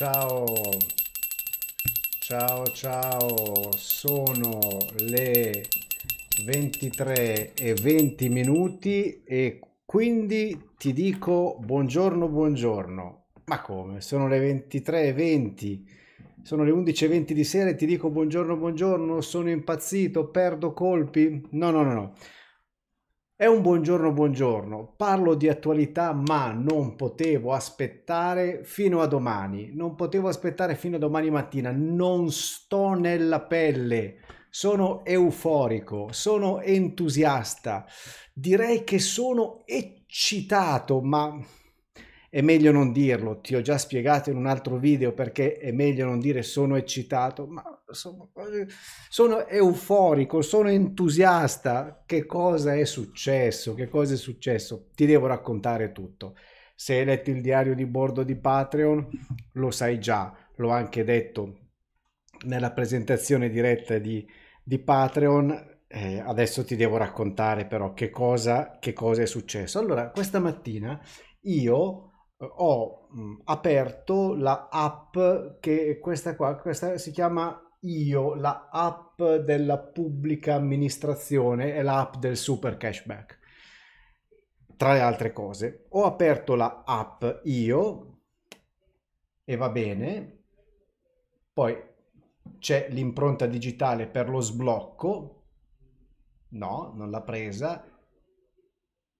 ciao, ciao, ciao, sono le 23 e 20 minuti e quindi ti dico buongiorno, buongiorno. Ma come? Sono le 23 e 20. Sono le 11 e 20 di sera e ti dico buongiorno, buongiorno, sono impazzito, perdo colpi? No, no, no, no. È un buongiorno, buongiorno. Parlo di attualità, ma non potevo aspettare fino a domani. Non potevo aspettare fino a domani mattina. Non sto nella pelle. Sono euforico, sono entusiasta. Direi che sono eccitato, ma è meglio non dirlo, ti ho già spiegato in un altro video perché è meglio non dire sono eccitato, ma sono, sono, euforico, sono entusiasta, che cosa è successo, che cosa è successo, ti devo raccontare tutto. Se hai letto il diario di bordo di Patreon lo sai già, l'ho anche detto nella presentazione diretta di, di Patreon, eh, adesso ti devo raccontare però che cosa, che cosa è successo. Allora, questa mattina io ho mm, aperto la app che questa qua, questa si chiama Io, la app della pubblica amministrazione, è l'app del super cashback. Tra le altre cose, ho aperto la app Io e va bene, poi c'è l'impronta digitale per lo sblocco, no, non l'ha presa.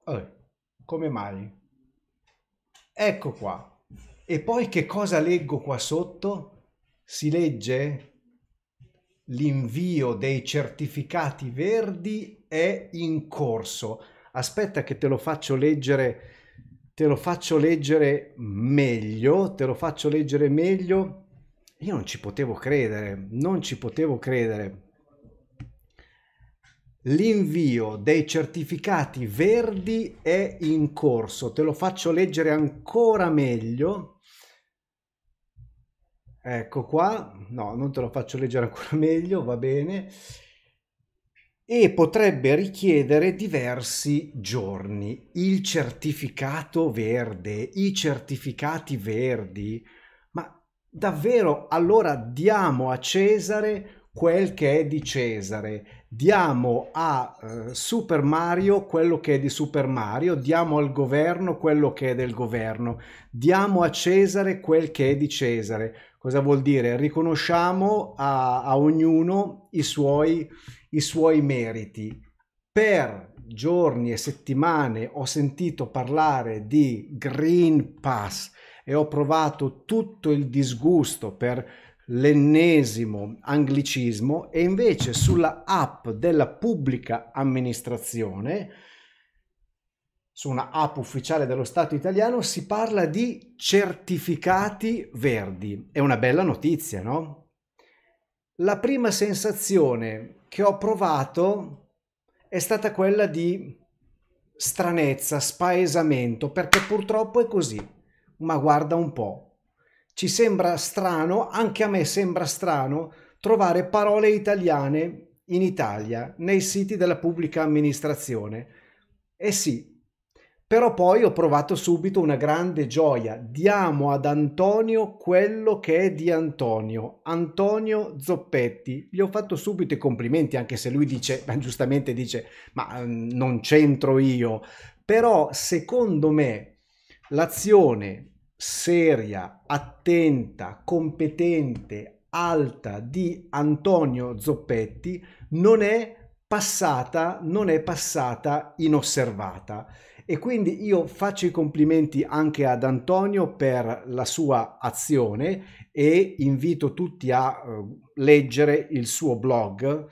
Oh, come mai? Ecco qua. E poi che cosa leggo qua sotto? Si legge l'invio dei certificati verdi è in corso. Aspetta che te lo faccio leggere, te lo faccio leggere meglio, te lo faccio leggere meglio. Io non ci potevo credere, non ci potevo credere. L'invio dei certificati verdi è in corso, te lo faccio leggere ancora meglio. Ecco qua, no, non te lo faccio leggere ancora meglio, va bene. E potrebbe richiedere diversi giorni. Il certificato verde, i certificati verdi. Ma davvero, allora diamo a Cesare quel che è di Cesare, diamo a eh, Super Mario quello che è di Super Mario, diamo al governo quello che è del governo, diamo a Cesare quel che è di Cesare. Cosa vuol dire? Riconosciamo a, a ognuno i suoi, i suoi meriti. Per giorni e settimane ho sentito parlare di Green Pass e ho provato tutto il disgusto per l'ennesimo anglicismo e invece sulla app della pubblica amministrazione, su una app ufficiale dello Stato italiano, si parla di certificati verdi. È una bella notizia, no? La prima sensazione che ho provato è stata quella di stranezza, spaesamento, perché purtroppo è così. Ma guarda un po', ci sembra strano, anche a me sembra strano, trovare parole italiane in Italia, nei siti della pubblica amministrazione. Eh sì, però poi ho provato subito una grande gioia. Diamo ad Antonio quello che è di Antonio, Antonio Zoppetti. Gli ho fatto subito i complimenti, anche se lui dice, giustamente dice, ma mm, non c'entro io. Però secondo me l'azione seria, attenta, competente, alta di Antonio Zoppetti non è passata, non è passata inosservata. E quindi io faccio i complimenti anche ad Antonio per la sua azione e invito tutti a eh, leggere il suo blog,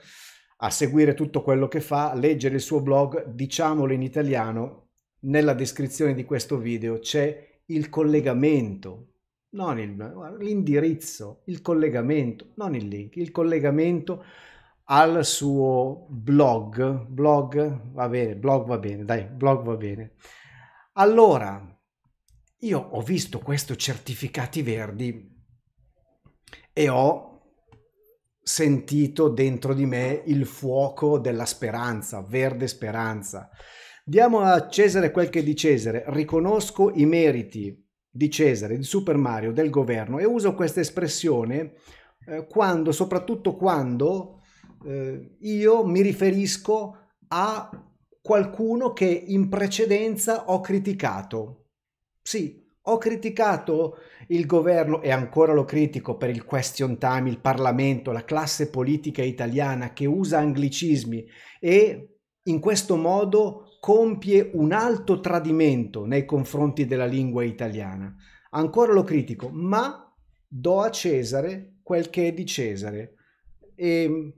a seguire tutto quello che fa, leggere il suo blog, diciamolo in italiano, nella descrizione di questo video c'è il collegamento, non il, l'indirizzo, il collegamento, non il link, il collegamento al suo blog, blog va bene, blog va bene, dai, blog va bene. Allora, io ho visto questo certificati verdi e ho sentito dentro di me il fuoco della speranza, verde speranza. Diamo a Cesare quel che è di Cesare, riconosco i meriti di Cesare, di Super Mario, del governo e uso questa espressione eh, quando, soprattutto quando eh, io mi riferisco a qualcuno che in precedenza ho criticato. Sì, ho criticato il governo e ancora lo critico per il question time, il Parlamento, la classe politica italiana che usa anglicismi e in questo modo compie un alto tradimento nei confronti della lingua italiana. Ancora lo critico, ma do a Cesare quel che è di Cesare. E mm,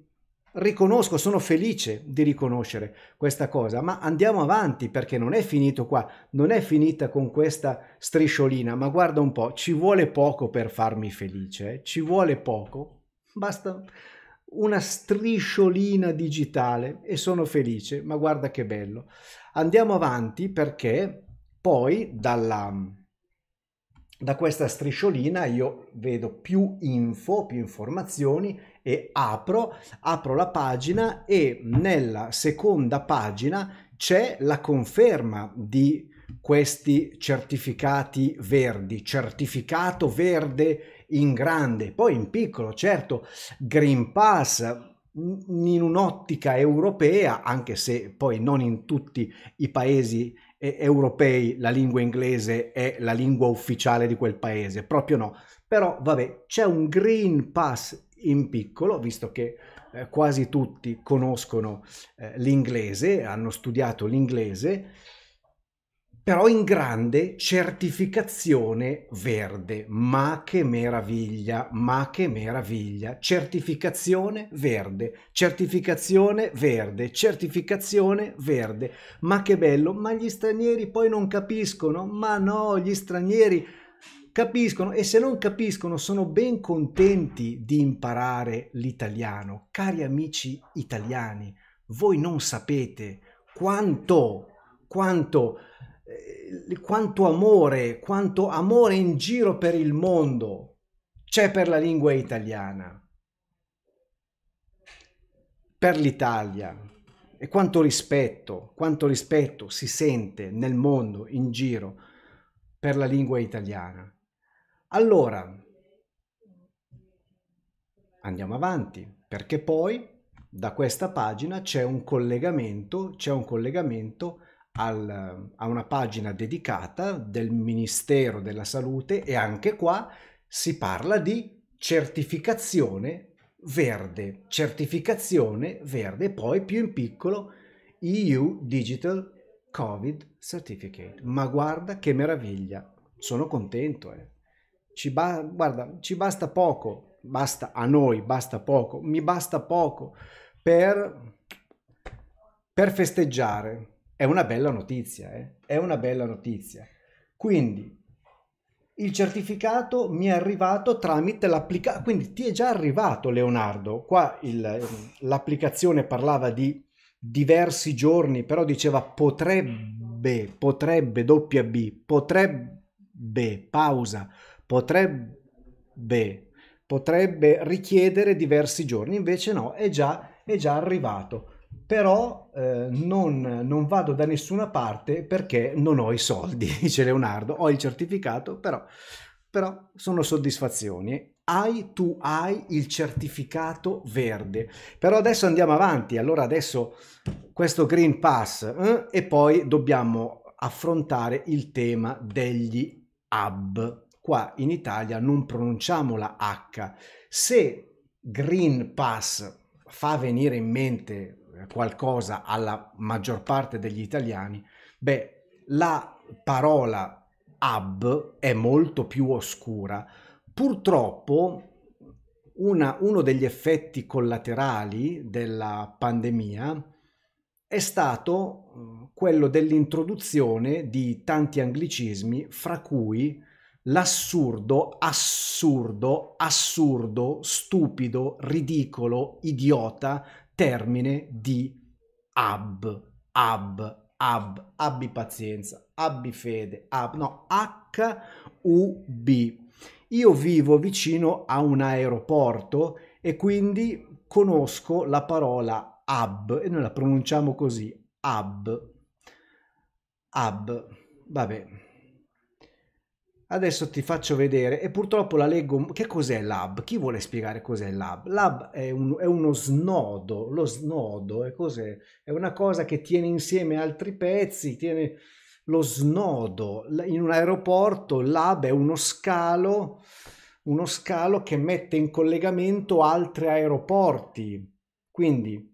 riconosco, sono felice di riconoscere questa cosa, ma andiamo avanti perché non è finito qua, non è finita con questa strisciolina, ma guarda un po', ci vuole poco per farmi felice, eh? ci vuole poco, basta una strisciolina digitale e sono felice, ma guarda che bello. Andiamo avanti perché poi dalla, da questa strisciolina io vedo più info, più informazioni e apro, apro la pagina e nella seconda pagina c'è la conferma di questi certificati verdi, certificato verde in grande, poi in piccolo, certo, Green Pass, in un'ottica europea, anche se poi non in tutti i paesi europei la lingua inglese è la lingua ufficiale di quel paese, proprio no. Però vabbè, c'è un Green Pass in piccolo, visto che eh, quasi tutti conoscono eh, l'inglese, hanno studiato l'inglese però in grande certificazione verde. Ma che meraviglia, ma che meraviglia. Certificazione verde, certificazione verde, certificazione verde. Ma che bello, ma gli stranieri poi non capiscono, ma no, gli stranieri capiscono e se non capiscono sono ben contenti di imparare l'italiano. Cari amici italiani, voi non sapete quanto, quanto eh, quanto amore, quanto amore in giro per il mondo c'è per la lingua italiana, per l'Italia e quanto rispetto, quanto rispetto si sente nel mondo in giro per la lingua italiana. Allora, andiamo avanti, perché poi da questa pagina c'è un collegamento, c'è un collegamento al, a una pagina dedicata del Ministero della Salute e anche qua si parla di certificazione verde, certificazione verde, e poi più in piccolo EU Digital Covid Certificate. Ma guarda che meraviglia, sono contento. Eh. Ci ba- guarda, ci basta poco, basta a noi, basta poco, mi basta poco per, per festeggiare è una bella notizia, eh? è una bella notizia. Quindi il certificato mi è arrivato tramite l'applicazione, quindi ti è già arrivato Leonardo, qua il, l'applicazione parlava di diversi giorni, però diceva potrebbe, potrebbe, doppia B, potrebbe, pausa, potrebbe, potrebbe richiedere diversi giorni, invece no, è già, è già arrivato però eh, non, non, vado da nessuna parte perché non ho i soldi, dice Leonardo, ho il certificato, però, però sono soddisfazioni. Hai, tu hai il certificato verde. Però adesso andiamo avanti, allora adesso questo Green Pass eh, e poi dobbiamo affrontare il tema degli hub. Qua in Italia non pronunciamo la H. Se Green Pass fa venire in mente qualcosa alla maggior parte degli italiani, beh, la parola hub è molto più oscura. Purtroppo una, uno degli effetti collaterali della pandemia è stato quello dell'introduzione di tanti anglicismi, fra cui l'assurdo, assurdo, assurdo, stupido, ridicolo, idiota, termine di ab, ab, ab, abbi pazienza, abbi fede, ab, no, H-U-B. Io vivo vicino a un aeroporto e quindi conosco la parola ab e noi la pronunciamo così, ab, ab, va bene. Adesso ti faccio vedere e purtroppo la leggo. Che cos'è l'hub? Chi vuole spiegare cos'è l'hub? L'hub è, un, è, uno snodo. Lo snodo è, è una cosa che tiene insieme altri pezzi, tiene lo snodo. In un aeroporto l'hub è uno scalo, uno scalo che mette in collegamento altri aeroporti. Quindi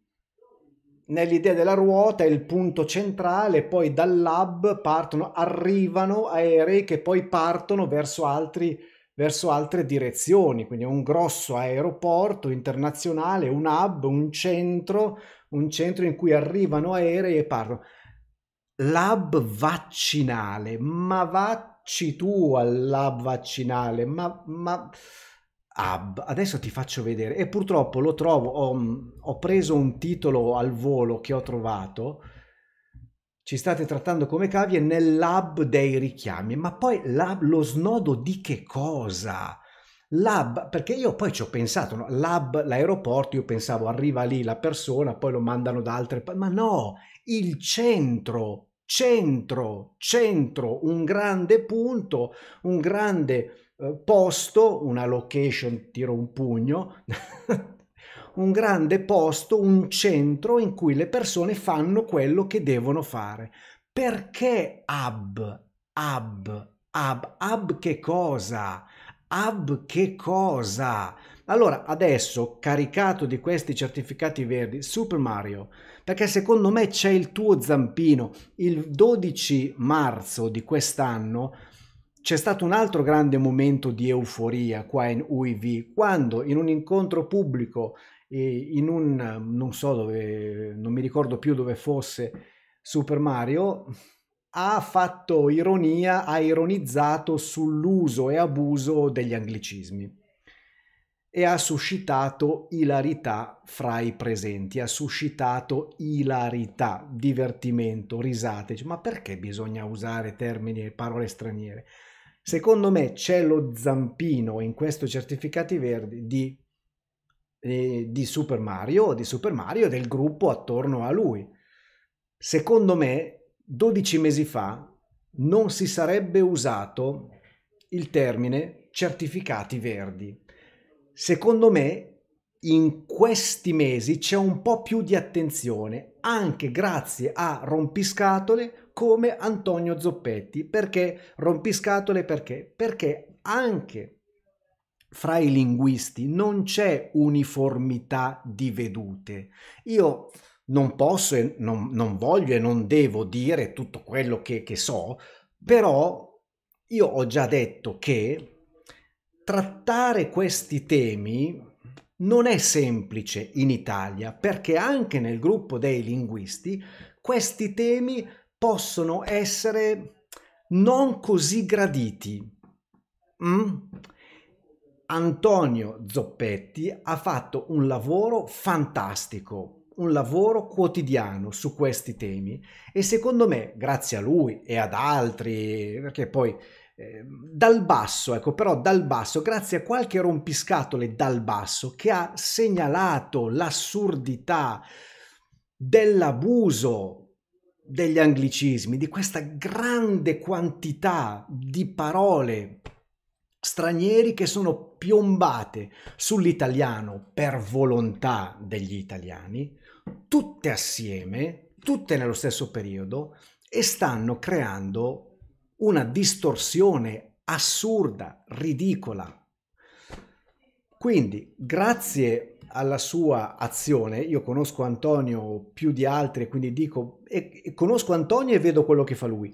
nell'idea della ruota è il punto centrale, poi dal lab partono, arrivano aerei che poi partono verso, altri, verso altre direzioni, quindi è un grosso aeroporto internazionale, un hub, un centro, un centro in cui arrivano aerei e partono. Lab vaccinale, ma vacci tu al lab vaccinale, ma, ma Hub. Adesso ti faccio vedere. E purtroppo lo trovo, ho, mm, ho, preso un titolo al volo che ho trovato. Ci state trattando come cavie nell'hub dei richiami. Ma poi lo snodo di che cosa? L'hub, perché io poi ci ho pensato, no? l'hub, l'aeroporto, io pensavo arriva lì la persona, poi lo mandano da altre parti. Ma no, il centro, centro, centro, un grande punto, un grande eh, posto, una location, tiro un pugno, un grande posto, un centro in cui le persone fanno quello che devono fare. Perché hub? Hub, hub, hub che cosa? Hub che cosa? Allora, adesso caricato di questi certificati verdi, Super Mario, perché secondo me c'è il tuo zampino. Il 12 marzo di quest'anno c'è stato un altro grande momento di euforia qua in UIV, quando in un incontro pubblico, in un, non so dove, non mi ricordo più dove fosse, Super Mario, ha fatto ironia, ha ironizzato sull'uso e abuso degli anglicismi e ha suscitato ilarità fra i presenti, ha suscitato ilarità, divertimento, risate, ma perché bisogna usare termini e parole straniere? Secondo me c'è lo zampino in questo certificati verdi di, eh, di Super Mario, di Super Mario e del gruppo attorno a lui. Secondo me, 12 mesi fa non si sarebbe usato il termine certificati verdi. Secondo me, in questi mesi c'è un po' più di attenzione, anche grazie a rompiscatole come Antonio Zoppetti. Perché rompiscatole? Perché? Perché anche fra i linguisti non c'è uniformità di vedute. Io non posso e non, non voglio e non devo dire tutto quello che, che so, però io ho già detto che trattare questi temi non è semplice in Italia perché anche nel gruppo dei linguisti questi temi possono essere non così graditi. Mm? Antonio Zoppetti ha fatto un lavoro fantastico, un lavoro quotidiano su questi temi e secondo me, grazie a lui e ad altri, perché poi eh, dal basso, ecco però dal basso, grazie a qualche rompiscatole dal basso che ha segnalato l'assurdità dell'abuso degli anglicismi, di questa grande quantità di parole stranieri che sono piombate sull'italiano per volontà degli italiani, tutte assieme, tutte nello stesso periodo, e stanno creando una distorsione assurda, ridicola. Quindi, grazie alla sua azione, io conosco Antonio più di altri e quindi dico, e, e conosco Antonio e vedo quello che fa lui,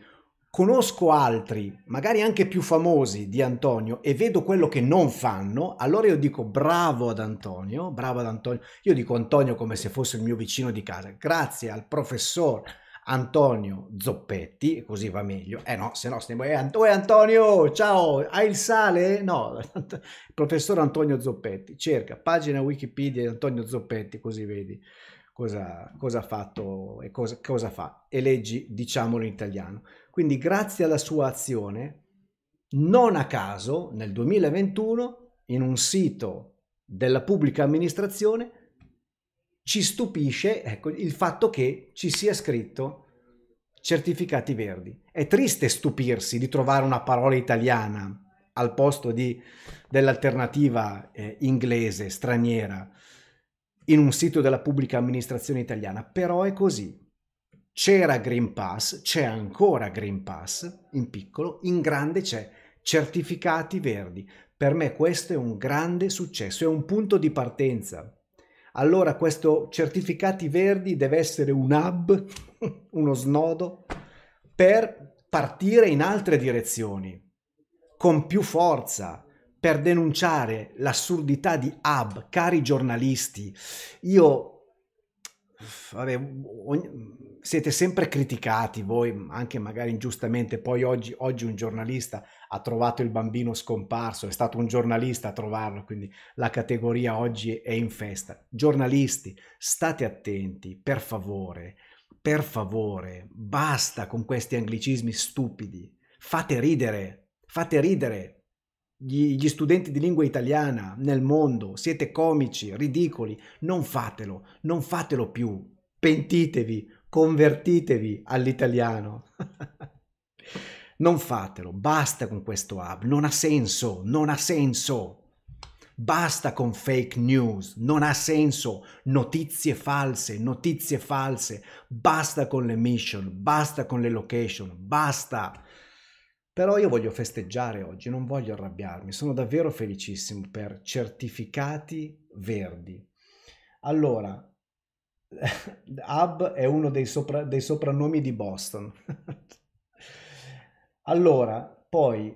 conosco altri, magari anche più famosi di Antonio e vedo quello che non fanno, allora io dico bravo ad Antonio, bravo ad Antonio, io dico Antonio come se fosse il mio vicino di casa, grazie al professor Antonio Zoppetti, così va meglio. Eh no, se no stiamo... Eh, Ant- Antonio, ciao, hai il sale? No, professor Antonio Zoppetti, cerca, pagina Wikipedia di Antonio Zoppetti, così vedi cosa, cosa ha fatto e cosa, cosa fa. E leggi, diciamolo in italiano. Quindi grazie alla sua azione, non a caso, nel 2021, in un sito della pubblica amministrazione, ci stupisce ecco, il fatto che ci sia scritto certificati verdi. È triste stupirsi di trovare una parola italiana al posto di, dell'alternativa eh, inglese, straniera, in un sito della pubblica amministrazione italiana, però è così. C'era Green Pass, c'è ancora Green Pass, in piccolo, in grande c'è certificati verdi. Per me questo è un grande successo, è un punto di partenza allora questo certificati verdi deve essere un hub, uno snodo, per partire in altre direzioni, con più forza, per denunciare l'assurdità di hub, cari giornalisti. Io, vabbè, ogni, siete sempre criticati voi, anche magari ingiustamente, poi oggi, oggi un giornalista ha trovato il bambino scomparso, è stato un giornalista a trovarlo, quindi la categoria oggi è in festa. Giornalisti, state attenti, per favore, per favore, basta con questi anglicismi stupidi, fate ridere, fate ridere gli, gli studenti di lingua italiana nel mondo, siete comici, ridicoli, non fatelo, non fatelo più, pentitevi, convertitevi all'italiano. Non fatelo, basta con questo hub, non ha senso, non ha senso. Basta con fake news, non ha senso, notizie false, notizie false, basta con le mission, basta con le location, basta. Però io voglio festeggiare oggi, non voglio arrabbiarmi, sono davvero felicissimo per certificati verdi. Allora, Hub è uno dei, sopra, dei soprannomi di Boston. Allora, poi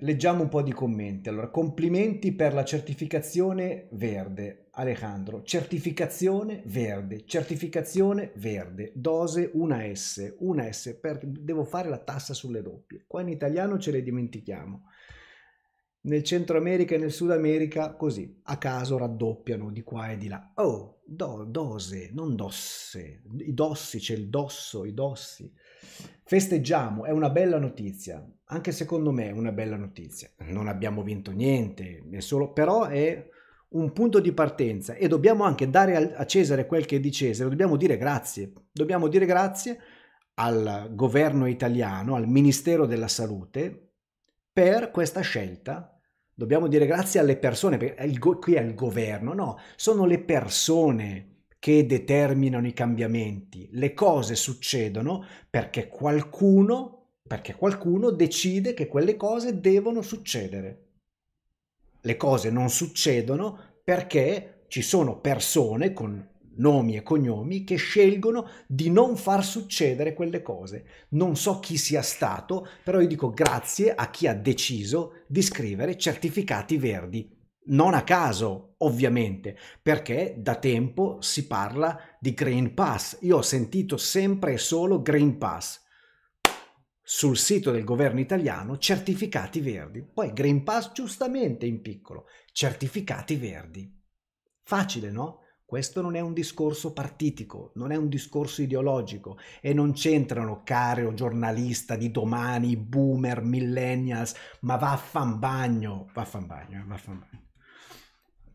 leggiamo un po' di commenti. Allora, complimenti per la certificazione verde, Alejandro. Certificazione verde, certificazione verde, dose 1S, 1S, perché devo fare la tassa sulle doppie. Qua in italiano ce le dimentichiamo. Nel Centro America e nel Sud America, così, a caso raddoppiano di qua e di là. Oh, do, dose, non dosse. I dossi, c'è il dosso, i dossi. Festeggiamo, è una bella notizia, anche secondo me è una bella notizia. Non abbiamo vinto niente, è solo, però è un punto di partenza e dobbiamo anche dare a Cesare quel che è di Cesare, dobbiamo dire grazie, dobbiamo dire grazie al governo italiano, al Ministero della Salute per questa scelta. Dobbiamo dire grazie alle persone, perché è il, qui è il governo, no, sono le persone che determinano i cambiamenti. Le cose succedono perché qualcuno, perché qualcuno decide che quelle cose devono succedere. Le cose non succedono perché ci sono persone con nomi e cognomi che scelgono di non far succedere quelle cose. Non so chi sia stato, però io dico grazie a chi ha deciso di scrivere certificati verdi non a caso, ovviamente, perché da tempo si parla di Green Pass. Io ho sentito sempre e solo Green Pass. Sul sito del governo italiano, certificati verdi. Poi Green Pass giustamente in piccolo, certificati verdi. Facile, no? Questo non è un discorso partitico, non è un discorso ideologico e non c'entrano, caro giornalista di domani, boomer, millennials, ma vaffan bagno, vaffan bagno, eh, vaffan bagno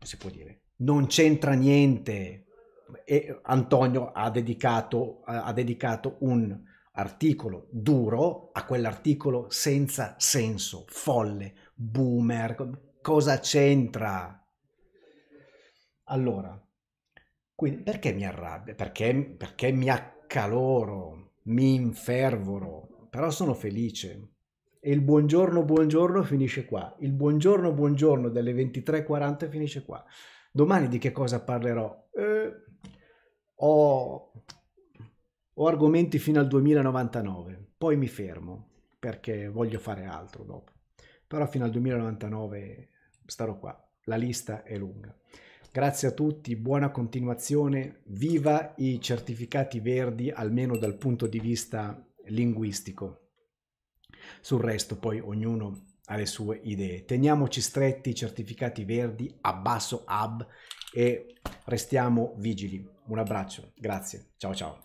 si può dire. Non c'entra niente. E Antonio ha dedicato, ha dedicato un articolo duro a quell'articolo senza senso, folle, boomer. Cosa c'entra? Allora, quindi perché mi arrabbio? Perché, perché mi accaloro, mi infervoro, però sono felice e il buongiorno buongiorno finisce qua, il buongiorno buongiorno delle 23.40 finisce qua. Domani di che cosa parlerò? Eh, ho, ho argomenti fino al 2099, poi mi fermo perché voglio fare altro dopo. Però fino al 2099 starò qua, la lista è lunga. Grazie a tutti, buona continuazione, viva i certificati verdi almeno dal punto di vista linguistico. Sul resto poi ognuno ha le sue idee. Teniamoci stretti i certificati verdi a basso hub e restiamo vigili. Un abbraccio, grazie, ciao ciao.